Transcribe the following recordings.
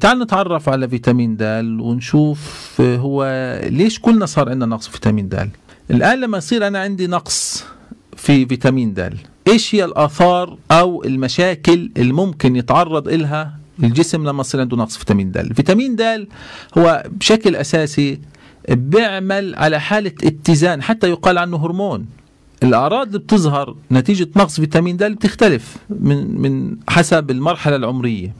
تعال نتعرف على فيتامين د ونشوف هو ليش كلنا صار عندنا نقص فيتامين د الآن لما يصير أنا عندي نقص في فيتامين د ايش هي الاثار او المشاكل اللي ممكن يتعرض لها الجسم لما يصير عنده نقص فيتامين د فيتامين د هو بشكل اساسي بيعمل على حالة اتزان حتى يقال عنه هرمون الأعراض اللي بتظهر نتيجة نقص فيتامين د بتختلف من من حسب المرحلة العمرية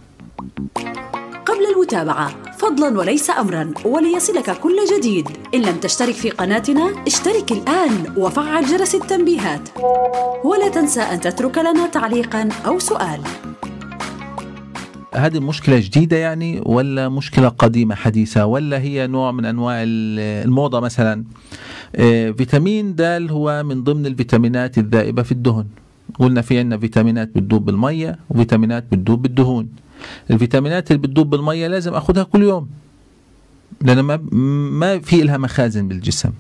المتابعة فضلا وليس أمرا وليصلك كل جديد إن لم تشترك في قناتنا اشترك الآن وفعل جرس التنبيهات ولا تنسى أن تترك لنا تعليقا أو سؤال هذه مشكلة جديدة يعني ولا مشكلة قديمة حديثة ولا هي نوع من أنواع الموضة مثلا آه، فيتامين د هو من ضمن الفيتامينات الذائبة في الدهن قلنا في عندنا فيتامينات بتدوب بالمية وفيتامينات بتدوب بالدهون الفيتامينات اللي بتدوب بالميه لازم اخدها كل يوم لان ما ما في لها مخازن بالجسم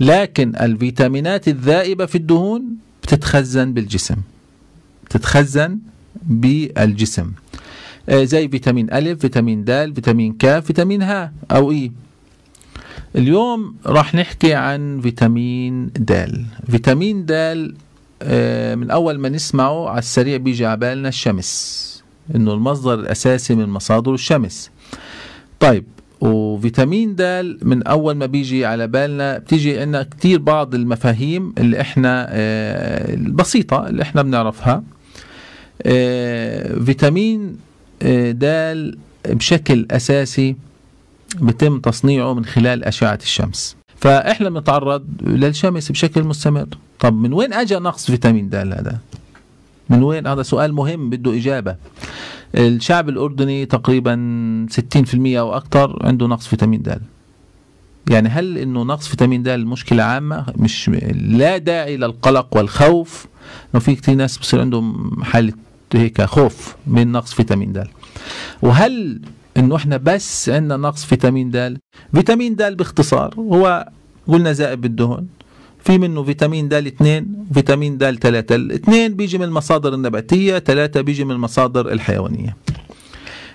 لكن الفيتامينات الذائبه في الدهون بتتخزن بالجسم بتتخزن بالجسم آه، زي فيتامين ألف فيتامين د فيتامين ك فيتامين ه أو إي اليوم راح نحكي عن فيتامين د فيتامين د آه، من أول ما نسمعه على السريع بيجي على بالنا الشمس انه المصدر الاساسي من مصادر الشمس طيب وفيتامين د من اول ما بيجي على بالنا بتيجي عندنا كثير بعض المفاهيم اللي احنا آه، البسيطه اللي احنا بنعرفها آه، فيتامين آه، د بشكل اساسي بتم تصنيعه من خلال اشعه الشمس فاحنا بنتعرض للشمس بشكل مستمر طب من وين اجى نقص فيتامين د هذا من وين هذا سؤال مهم بده إجابة الشعب الأردني تقريبا 60% أو أكثر عنده نقص فيتامين د يعني هل انه نقص فيتامين د مشكله عامه مش لا داعي للقلق والخوف انه في كثير ناس بصير عندهم حاله هيك خوف من نقص فيتامين د وهل انه احنا بس عندنا نقص فيتامين د فيتامين د باختصار هو قلنا زائد بالدهن في منه فيتامين د 2 وفيتامين د 3 الاثنين بيجي من المصادر النباتيه ثلاثة بيجي من المصادر الحيوانيه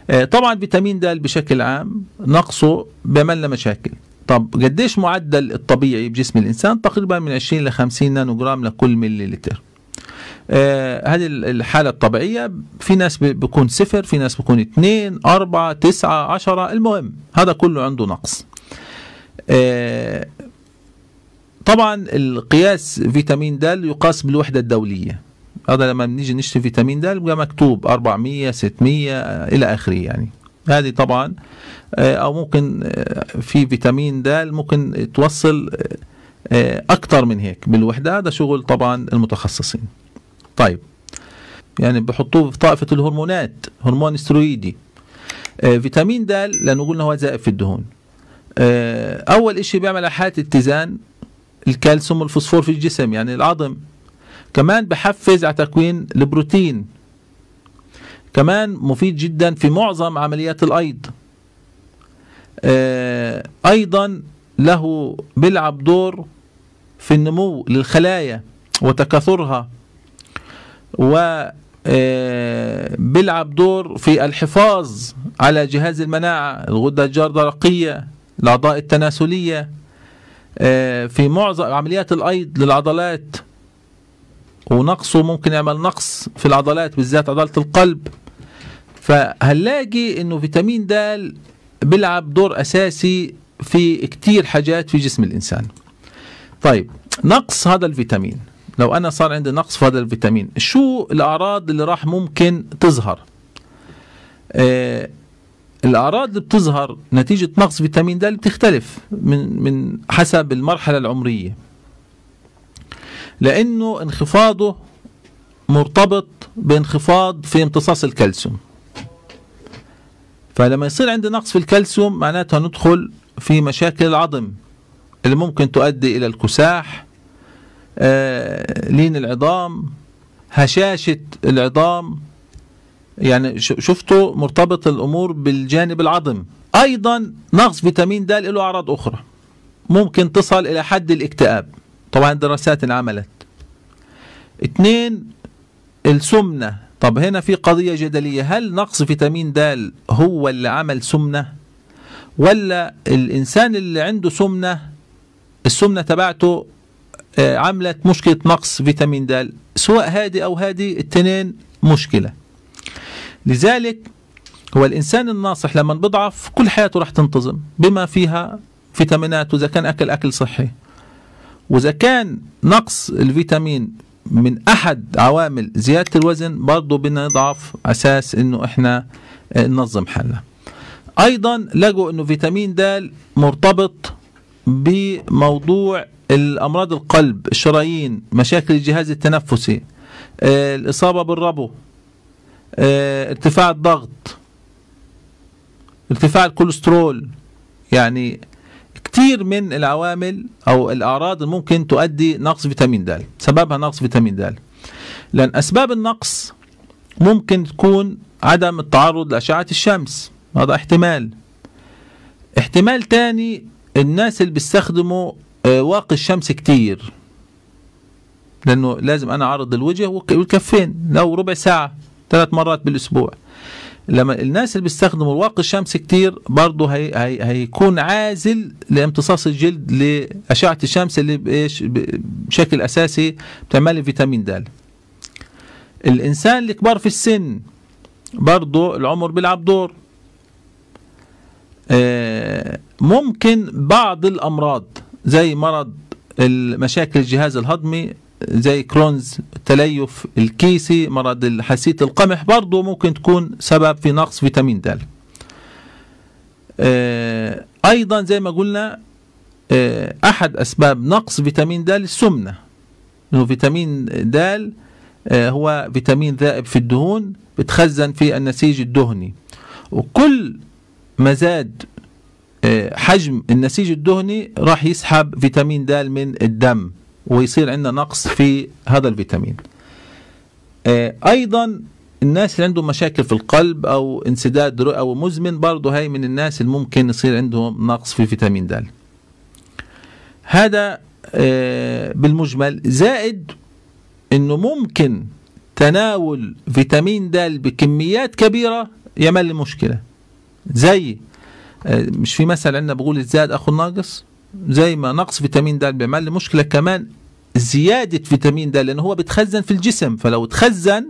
آه، طبعا فيتامين د بشكل عام نقصه بيعمل لنا مشاكل طب قديش معدل الطبيعي بجسم الانسان تقريبا من 20 ل 50 نانو جرام لكل مليلتر لتر آه هذه الحالة الطبيعية في ناس بيكون صفر في ناس بيكون اثنين أربعة تسعة عشرة المهم هذا كله عنده نقص آه طبعا القياس فيتامين د يقاس بالوحدة الدولية هذا لما بنيجي نشتري فيتامين د بيبقى مكتوب 400 600 الى اخره يعني هذه طبعا آه، او ممكن آه، في فيتامين د ممكن توصل آه، اكثر من هيك بالوحده هذا شغل طبعا المتخصصين طيب يعني بحطوه في طائفه الهرمونات هرمون استرويدي فيتامين د لانه قلنا هو زائف في الدهون اول شيء بيعمل حاله اتزان الكالسيوم والفوسفور في الجسم يعني العظم كمان بحفز على تكوين البروتين كمان مفيد جدا في معظم عمليات الأيض آه، أيضا له بيلعب دور في النمو للخلايا وتكاثرها و آه، بيلعب دور في الحفاظ على جهاز المناعة الغدة الجرة الأعضاء التناسلية آه، في معظم عمليات الايض للعضلات ونقصه ممكن يعمل نقص في العضلات بالذات عضله القلب فهنلاقي انه فيتامين د بيلعب دور اساسي في كتير حاجات في جسم الانسان طيب نقص هذا الفيتامين لو انا صار عندي نقص في هذا الفيتامين شو الاعراض اللي راح ممكن تظهر آه الاعراض اللي بتظهر نتيجه نقص فيتامين د بتختلف من من حسب المرحله العمريه لانه انخفاضه مرتبط بانخفاض في امتصاص الكالسيوم فلما يصير عندي نقص في الكالسيوم معناتها ندخل في مشاكل العظم اللي ممكن تؤدي الى الكساح آه، لين العظام هشاشه العظام يعني شفتوا مرتبط الامور بالجانب العظم ايضا نقص فيتامين د له اعراض اخرى ممكن تصل الى حد الاكتئاب طبعا دراسات انعملت اثنين السمنه طب هنا في قضيه جدليه هل نقص فيتامين د هو اللي عمل سمنه ولا الانسان اللي عنده سمنه السمنه تبعته آه، عملت مشكله نقص فيتامين د سواء هادي او هادي التنين مشكله لذلك هو الإنسان الناصح لما بضعف كل حياته راح تنتظم بما فيها فيتامينات وإذا كان أكل أكل صحي وإذا كان نقص الفيتامين من أحد عوامل زيادة الوزن برضه بدنا نضعف أساس إنه إحنا آه، ننظم حالنا أيضا لقوا إنه فيتامين د مرتبط بموضوع الأمراض القلب الشرايين مشاكل الجهاز التنفسي آه، الإصابة بالربو آه، ارتفاع الضغط ارتفاع الكوليسترول يعني كتير من العوامل او الاعراض اللي ممكن تؤدي نقص فيتامين د سببها نقص فيتامين د لان اسباب النقص ممكن تكون عدم التعرض لاشعه الشمس هذا احتمال احتمال تاني الناس اللي بيستخدموا آه، واقي الشمس كتير لانه لازم انا اعرض الوجه والكفين لو ربع ساعه ثلاث مرات بالاسبوع لما الناس اللي بيستخدموا الواقي الشمس كتير برضه هي هي هيكون عازل لامتصاص الجلد لاشعه الشمس اللي بايش بشكل اساسي بتعمل فيتامين د الانسان الكبار في السن برضه العمر بيلعب دور آه، ممكن بعض الامراض زي مرض مشاكل الجهاز الهضمي زي كرونز تليف الكيسي مرض حساسية القمح برضه ممكن تكون سبب في نقص فيتامين د آه، أيضا زي ما قلنا آه، أحد أسباب نقص فيتامين د السمنة إنه فيتامين د آه، هو فيتامين ذائب في الدهون بتخزن في النسيج الدهني وكل ما زاد حجم النسيج الدهني راح يسحب فيتامين د من الدم ويصير عندنا نقص في هذا الفيتامين آه، ايضا الناس اللي عندهم مشاكل في القلب او انسداد او مزمن برضه هاي من الناس اللي ممكن يصير عندهم نقص في فيتامين د هذا آه، بالمجمل زائد انه ممكن تناول فيتامين د بكميات كبيره يمل المشكله زي آه، مش في مثل عندنا بقول الزاد اخو الناقص زي ما نقص فيتامين د بيعمل لي مشكله كمان زيادة فيتامين د لأنه هو بتخزن في الجسم فلو تخزن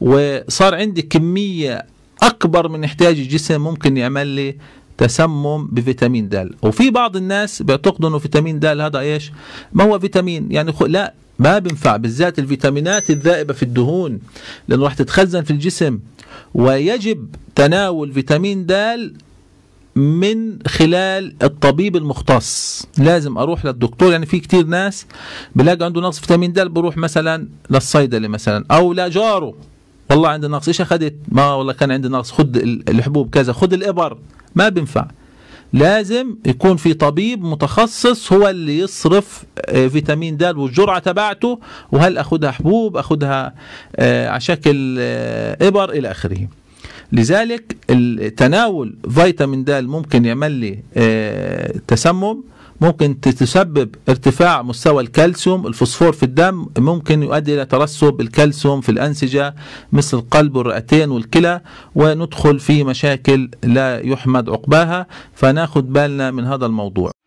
وصار عندي كمية أكبر من احتياج الجسم ممكن يعمل لي تسمم بفيتامين د وفي بعض الناس بيعتقدوا انه فيتامين د هذا ايش ما هو فيتامين يعني لا ما بينفع بالذات الفيتامينات الذائبه في الدهون لانه راح تتخزن في الجسم ويجب تناول فيتامين د من خلال الطبيب المختص لازم اروح للدكتور يعني في كتير ناس بلاقي عنده نقص فيتامين د بروح مثلا للصيدلي مثلا او لجاره والله عندي نقص ايش اخذت ما والله كان عندي نقص خد الحبوب كذا خد الابر ما بينفع لازم يكون في طبيب متخصص هو اللي يصرف آه، فيتامين د والجرعه تبعته وهل اخذها حبوب اخذها آه، على شكل آه، ابر الى اخره لذلك تناول فيتامين د ممكن يعمل لي آه، تسمم ممكن تسبب ارتفاع مستوى الكالسيوم الفوسفور في الدم ممكن يؤدي الى ترسب الكالسيوم في الانسجه مثل القلب والرئتين والكلى وندخل في مشاكل لا يحمد عقباها فناخد بالنا من هذا الموضوع